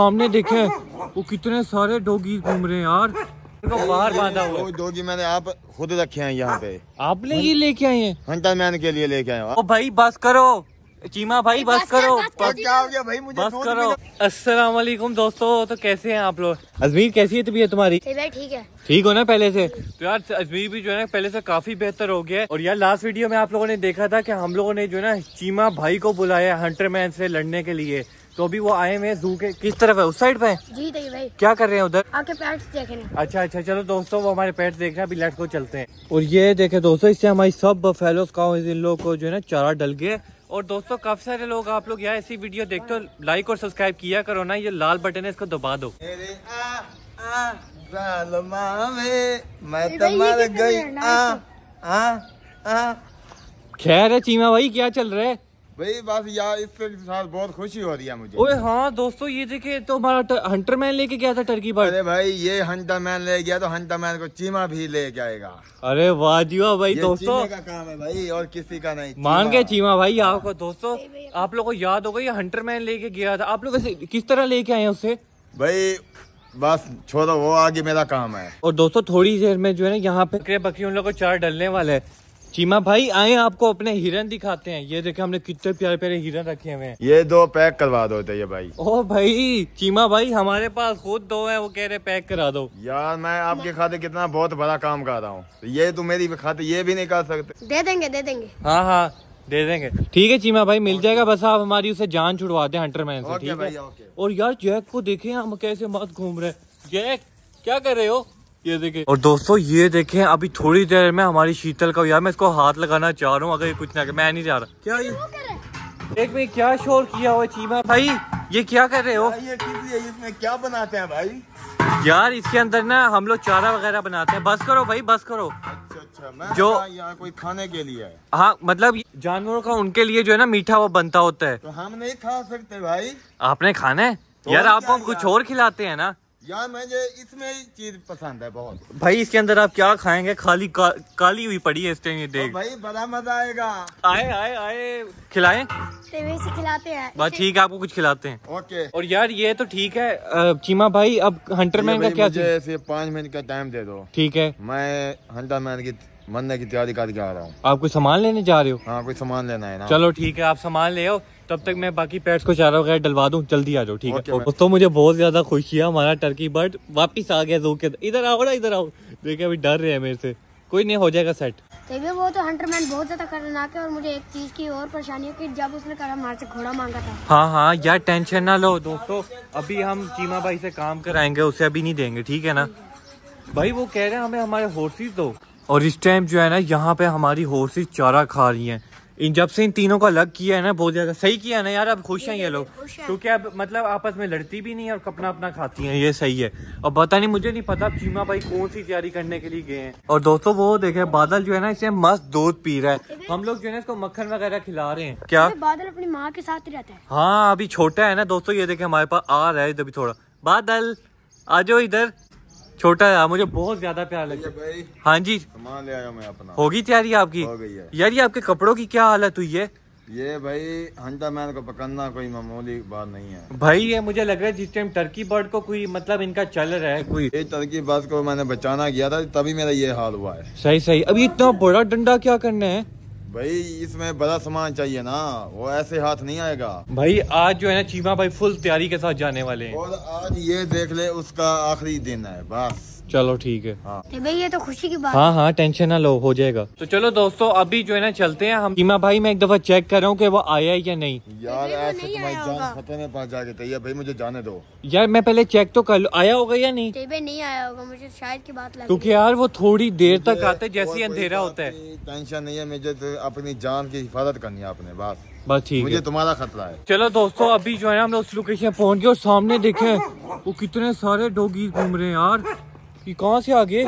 सामने देखे वो कितने सारे डोगी घूम रहे हैं यार बाहर बांधा हुआ डोगी मैंने आप खुद रखे हैं यहाँ पे आपने ये लेके आए हैं हंटर मैन के लिए लेके आए ओ भाई बस करो चीमा भाई बस करो बस करो अस्सलाम वालेकुम दोस्तों तो कैसे हैं आप लोग अजमीर कैसी है तबीयत तुम्हारी ठीक है ठीक हो ना पहले से तो यार अजमीर भी जो है पहले से काफी बेहतर हो गया है और यार लास्ट वीडियो में आप लोगों ने देखा था कि हम लोगों ने जो है ना चीमा भाई को बुलाया हंटर मैन से लड़ने के लिए तो अभी वो आए हुए जू के किस तरफ है उस साइड पे जी भाई क्या कर रहे हैं उधर आके पेट्स देखने अच्छा अच्छा चलो दोस्तों वो हमारे पेट्स देख रहे हैं अभी लेट को चलते हैं और ये देखे दोस्तों इससे हमारी सब बफेलोस का इन लोग को जो है ना चारा डल गए और दोस्तों काफी सारे लोग आप लोग यहाँ ऐसी वीडियो देखते हो लाइक और सब्सक्राइब किया करो ना ये लाल बटन है इसको दबा दो तो खैर है चीमा भाई क्या चल रहा है भाई बस यार इससे साथ बहुत खुशी हो रही है मुझे ओए हाँ दोस्तों ये देखिए तो हमारा हंटर मैन लेके गया था टर्की पर अरे भाई ये हंटर मैन ले गया तो हंटर मैन को चीमा भी ले जाएगा आएगा अरे वाह भाई ये भाई दोस्तों का काम है भाई और किसी का नहीं मान गए चीमा भाई आपको दोस्तों आप लोग को याद होगा ये हंटर मैन लेके गया था आप लोग किस तरह लेके आये उससे भाई बस छोड़ो वो आगे मेरा काम है और दोस्तों थोड़ी देर में जो है ना यहाँ पे बकरी उन लोग को चार डलने वाले है चीमा भाई आए आपको अपने हिरन दिखाते हैं ये देखे हमने कितने प्यारे प्यारे हिरन रखे हुए हैं ये दो पैक करवा दो ये भाई ओ भाई चीमा भाई हमारे पास खुद दो हैं वो कह रहे पैक करा दो यार मैं आपके खाते कितना बहुत बड़ा काम कर रहा हूँ ये तुम तो मेरी खाते ये भी नहीं कर सकते दे देंगे दे देंगे हाँ हाँ दे देंगे ठीक है चीमा भाई मिल जाएगा बस आप हमारी उसे जान छुड़वा दे हंटर मैन से ठीक है और यार जैक को देखे हम कैसे मत घूम रहे जैक क्या कर रहे हो ये देखे और दोस्तों ये देखें अभी थोड़ी देर में हमारी शीतल का यार मैं इसको हाथ लगाना चाह रहा हूँ अगर ये कुछ ना कर मैं नहीं जा रहा क्या एक में क्या शोर किया हुआ चीमा भाई ये क्या कर रहे हो ये इसमें क्या बनाते हैं भाई यार इसके अंदर ना हम लोग चारा वगैरह बनाते हैं बस करो भाई बस करो अच्छा अच्छा जो यहाँ कोई खाने के लिए हाँ मतलब जानवरों का उनके लिए जो है ना मीठा वो बनता होता है तो हम नहीं खा सकते भाई आपने खाना है तो यार आप हम कुछ और खिलाते हैं ना यार मुझे इसमें चीज पसंद है बहुत भाई इसके अंदर आप क्या खाएंगे खाली का, काली हुई पड़ी है इस टाइम ये तो देख भाई बड़ा मजा आएगा आए आए आए खिलाएं खिलाते हैं ठीक है आपको कुछ खिलाते हैं ओके और यार ये तो ठीक है चीमा भाई अब हंटर मैन का क्या पाँच मिनट का टाइम दे दो ठीक है मैं हंटर मैन की मरने की तैयारी करके आ रहा हूँ आप कोई सामान लेने जा रहे हो हाँ कोई सामान लेना है ना चलो ठीक है आप सामान ले तब तक मैं बाकी पेट्स को चारा वगैरह डलवा दूँ जल्दी आ जाओ ठीक है दोस्तों मुझे बहुत ज़्यादा खुशी है हमारा टर्की बर्ड वापिस आ गया दो के इधर आओ ना इधर आओ देखे अभी डर रहे हैं मेरे से कोई नहीं हो जाएगा सेट तभी वो तो हंटरमैन बहुत ज्यादा खतरनाक है और मुझे एक चीज की और परेशानी है कि जब उसने कल से घोड़ा मांगा था हाँ हाँ यार टेंशन ना लो दोस्तों अभी हम चीमा भाई से काम कराएंगे उसे अभी नहीं देंगे ठीक है ना भाई वो कह रहे हैं हमें हमारे हॉर्सेस दो और इस टाइम जो है ना यहाँ पे हमारी हॉर्सेस चारा खा रही हैं इन जब से इन तीनों का अलग किया है ना बहुत ज्यादा सही किया ना यार अब खुश हैं ये लोग क्योंकि अब मतलब आपस में लड़ती भी नहीं है और अपना अपना खाती हैं ये सही है और पता नहीं मुझे नहीं पता चीमा भाई कौन सी तैयारी करने के लिए गए हैं और दोस्तों वो देखे बादल जो है ना इसे मस्त दूध पी रहा है हम लोग जो है इसको मक्खन वगैरह खिला रहे हैं क्या बादल अपनी माँ के साथ रहता है हाँ अभी छोटा है ना दोस्तों ये देखे हमारे पास आ रहा है इधर भी थोड़ा बादल आ जाओ इधर छोटा यार मुझे बहुत ज्यादा प्यार लगे भाई हाँ जी सामान ले आया मैं अपना होगी तैयारी आपकी हो गई है यार ये आपके कपड़ों की क्या हालत हुई है ये भाई हंटा मैन को पकड़ना कोई मामूली बात नहीं है भाई ये मुझे लग रहा है जिस टाइम टर्की बर्ड को कोई मतलब इनका चल रहा है कोई ये टर्की बर्ड को मैंने बचाना किया था तभी मेरा ये हाल हुआ है सही सही अब इतना बड़ा डंडा क्या करना है भाई इसमें बड़ा सामान चाहिए ना वो ऐसे हाथ नहीं आएगा भाई आज जो है ना चीमा भाई फुल तैयारी के साथ जाने वाले हैं और आज ये देख ले उसका आखिरी दिन है बस चलो ठीक है हाँ। तो भाई ये तो खुशी की बात हाँ हाँ टेंशन ना लो हो जाएगा तो चलो दोस्तों अभी जो है ना चलते हैं हम सीमा भाई मैं एक दफा चेक कर रहा हूँ कि वो आया या नहीं यार ऐसे तुम्हारी जान खतरे में पहुंच जाके तैयार भाई मुझे जाने दो यार मैं पहले चेक तो कर लो आया होगा या नहीं नहीं आया होगा मुझे शायद की बात क्यूँकी यार वो थोड़ी देर तक आते जैसे अंधेरा होता है टेंशन नहीं है मुझे तो अपनी जान की हिफाजत करनी है अपने बात बस ठीक है तुम्हारा खतरा है चलो दोस्तों अभी जो है हम लोग उस लोकेशन पहुँच गए और सामने देखे वो कितने सारे डोगी घूम रहे हैं यार ये कहाँ से आ गए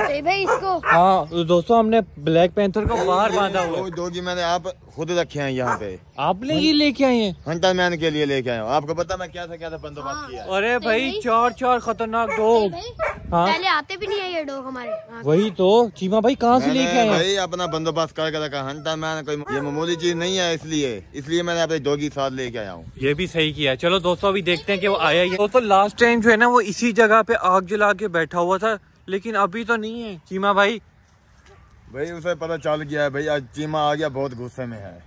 हाँ तो दोस्तों हमने ब्लैक पैंथर को बाहर बांधा हुआ दो जी मैंने आप खुद रखे हैं यहाँ पे आपने ये लेके आए हैं हंटर मैन के लिए लेके आए आपको पता मैं क्या था क्या था बंदोबस्त हाँ। किया अरे भाई चार चार खतरनाक डोग हाँ पहले आते भी नहीं है ये डॉग हमारे वही तो चीमा भाई कहाँ से लेके आए भाई अपना बंदोबस्त करके रखा हंटर मैन कोई ये मामूली चीज नहीं है इसलिए इसलिए मैंने अपने डोगी साथ लेके आया हूँ ये भी सही किया चलो दोस्तों अभी देखते हैं की वो आया ही दोस्तों लास्ट टाइम जो है ना वो इसी जगह पे आग जला के बैठा हुआ था लेकिन अभी तो नहीं है चीमा भाई भाई उसे पता चल गया है भाई आज चीमा आ गया बहुत गुस्से में है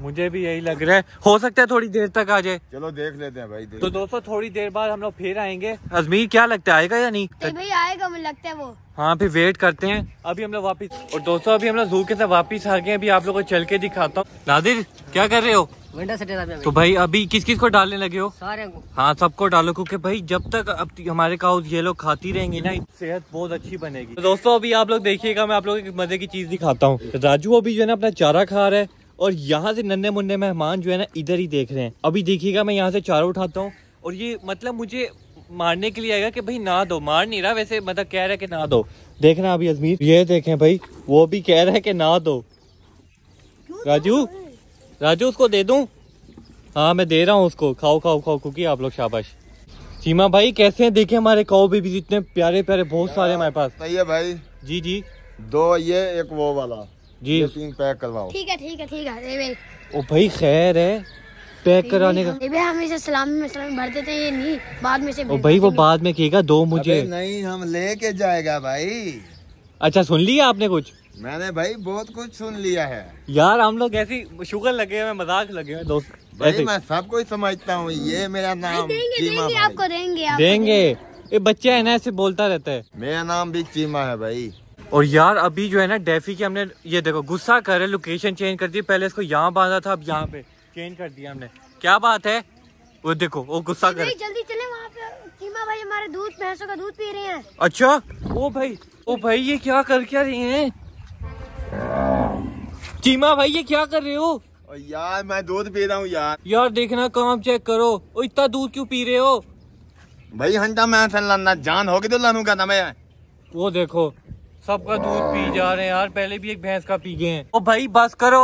मुझे भी यही लग रहा है हो सकता है थोड़ी देर तक आ जाए चलो देख लेते हैं भाई तो दोस्तों थोड़ी देर बाद हम लोग फिर आएंगे अजमीर क्या लगता है आएगा या नहीं भाई आएगा मुझे लगता है वो हाँ फिर वेट करते हैं अभी हम लोग वापिस और दोस्तों अभी हम लोग जू के साथ वापिस आ गए अभी आप लोग को चल के दिखाता हूँ नादिर क्या कर रहे हो तो भाई अभी किस किस को डालने लगे हो सारे को हाँ सबको डालो क्योंकि भाई जब तक अब तो हमारे काउज ये लोग खाती रहेंगी ना सेहत बहुत अच्छी बनेगी तो दोस्तों अभी आप लोग देखिएगा मैं आप लोग एक मजे की चीज दिखाता हूँ राजू अभी जो है ना अपना चारा खा रहा है और यहाँ से नन्हे मुन्ने मेहमान जो है ना इधर ही देख रहे हैं अभी देखिएगा मैं यहाँ से चारा उठाता हूँ और ये मतलब मुझे मारने के लिए आएगा कि भाई ना दो मार नहीं रहा वैसे मतलब कह रहा है कि ना दो देखना अभी अजमीर ये देखें भाई वो भी कह रहा है कि ना दो राजू राजू उसको दे दूं हाँ मैं दे रहा हूँ उसको खाओ खाओ खाओ कुकी आप लोग शाबाश सीमा भाई कैसे हैं देखे हमारे काओ भी इतने प्यारे प्यारे बहुत सारे हमारे पास सही है भाई जी जी दो ये एक वो वाला जी ये तीन पैक करवाओ ठीक है ठीक है ठीक है ओ भाई खैर है पैक कराने का हम इसे सलाम में सलाम भर देते हैं ये नहीं बाद में से ओ भाई वो बाद में कहेगा दो मुझे नहीं हम लेके जाएगा भाई अच्छा सुन लिया आपने कुछ मैंने भाई बहुत कुछ सुन लिया है यार हम लोग ऐसी शुगर लगे हुए मजाक लगे हुए दोस्त भाई मैं सब कुछ समझता हूँ ये मेरा नाम चीमा देंगे आपको देंगे आपको देंगे ये बच्चे है ना ऐसे बोलता रहता है मेरा नाम भी चीमा है भाई और यार अभी जो है ना डेफी की हमने ये देखो गुस्सा कर रहे लोकेशन चेंज कर दी पहले इसको यहाँ बांधा था अब यहाँ पे चेंज कर दिया हमने क्या बात है वो देखो वो गुस्सा कर जल्दी चले वहाँ पे चीमा भाई हमारे दूध भैंसों का दूध पी रहे हैं अच्छा ओ भाई ओ भाई ये क्या कर क्या रही है चीमा भाई ये क्या कर रहे हो यार मैं दूध पी रहा हूँ यार यार देखना काम चेक करो इतना दूध क्यों पी रहे हो भाई हंटा मैं लाना जान होगी तो लानूंगा ना मैं वो देखो सबका दूध पी जा रहे हैं यार पहले भी एक भैंस का पी गए हैं ओ भाई बस करो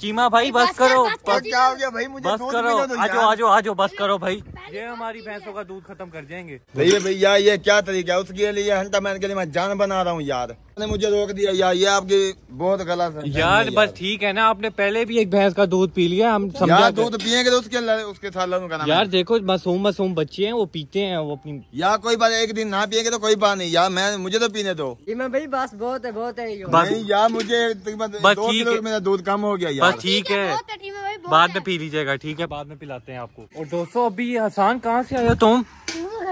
चीमा भाई बस, बस करो बस क्या हो गया भाई मुझे बस करो तो आजो आजो आजो बस करो भाई ये हमारी भैंसों का दूध खत्म कर जाएंगे भैया भैया ये क्या तरीका है उसके लिए हंटा मैन के लिए मैं जान बना रहा हूँ यार ने मुझे रोक दिया यार ये आपकी बहुत गलत है यार बस ठीक है ना आपने पहले भी एक भैंस का दूध पी लिया हम समझा दूध पिएंगे तो उसके उसके साथ लड़ू का यार देखो मासूम मासूम बच्चे हैं वो पीते हैं वो अपनी यार कोई बात एक दिन ना पिएंगे तो कोई बात नहीं यार मैं मुझे तो पीने दो भाई बस बहुत है बहुत है यार मुझे मेरा दूध कम हो गया ठीक है बाद में पी लीजिएगा ठीक है बाद में पिलाते हैं आपको और दोस्तों अभी आसान कहाँ से आया तुम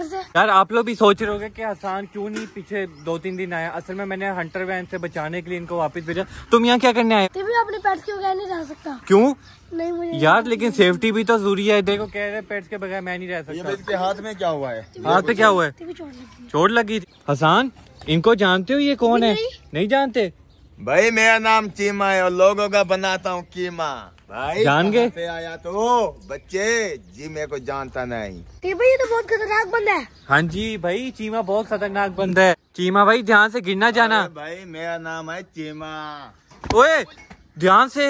से यार आप लोग भी सोच रहे होंगे कि आसान क्यों नहीं पीछे दो तीन दिन आया असल में मैंने हंटर वैन से बचाने के लिए इनको वापस भेजा तुम यहाँ क्या करने आए भी अपने पेट्स के बगैर नहीं रह सकता क्यों नहीं मुझे यार लेकिन सेफ्टी भी तो जरूरी है देखो कह रहे पेट्स के बगैर मैं नहीं रह सकता इसके हाथ में क्या हुआ है हाथ में क्या हुआ है चोट लगी हसान इनको जानते हो ये कौन है नहीं जानते भाई मेरा नाम चीमा है और लोगों का बनाता हूँ कीमा भाई जान गए आया तो बच्चे जी मेरे को जानता नहीं भाई ये तो बहुत खतरनाक बंद है हाँ जी भाई चीमा बहुत खतरनाक बंद है चीमा भाई ध्यान से गिरना जाना भाई मेरा नाम है चीमा ओए ध्यान से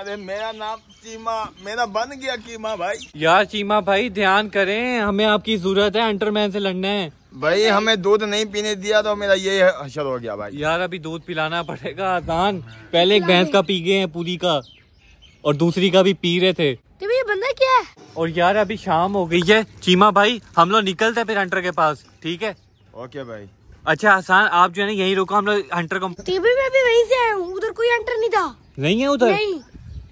अरे मेरा नाम चीमा मेरा बन गया चीमा भाई यार चीमा भाई ध्यान करें हमें आपकी जरूरत है अंटरमैन से लड़ना है भाई हमें दूध नहीं पीने दिया तो मेरा ये हशर हो गया भाई यार अभी दूध पिलाना पड़ेगा आसान पहले एक भैंस का पी गए हैं पूरी का और दूसरी का भी पी रहे थे तो ये बंदा क्या है और यार अभी शाम हो गई है चीमा भाई हम लोग निकलते फिर हंटर के पास ठीक है ओके भाई अच्छा आसान आप जो है ना यही रुको हम लोग हंटर को तो वही से आया हूँ उधर कोई हंटर नहीं था नहीं है उधर नहीं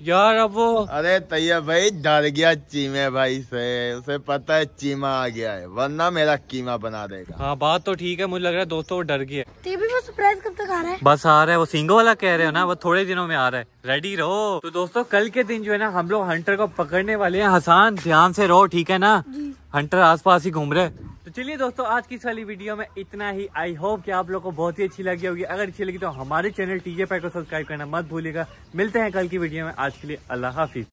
यार अब वो अरे तैयार भाई डर गया चीमे भाई से उसे पता है चीमा आ गया है वरना मेरा कीमा बना देगा हाँ बात तो ठीक है मुझे लग रहा है दोस्तों वो डर गया टीवी वो सरप्राइज कब तक आ रहा है बस आ रहा है वो सिंगो वाला कह रहे हो ना वो थोड़े दिनों में आ रहा है रेडी रहो तो दोस्तों कल के दिन जो है ना हम लोग हंटर को पकड़ने वाले है हसान ध्यान से रहो ठीक है ना हंटर आस पास ही घूम रहे तो चलिए दोस्तों आज की इस वाली वीडियो में इतना ही आई होप कि आप लोग को बहुत ही अच्छी लगी होगी अगर अच्छी लगी तो हमारे चैनल टीजे पाई को सब्सक्राइब करना मत भूलिएगा मिलते हैं कल की वीडियो में आज के लिए अल्लाह हाफिज़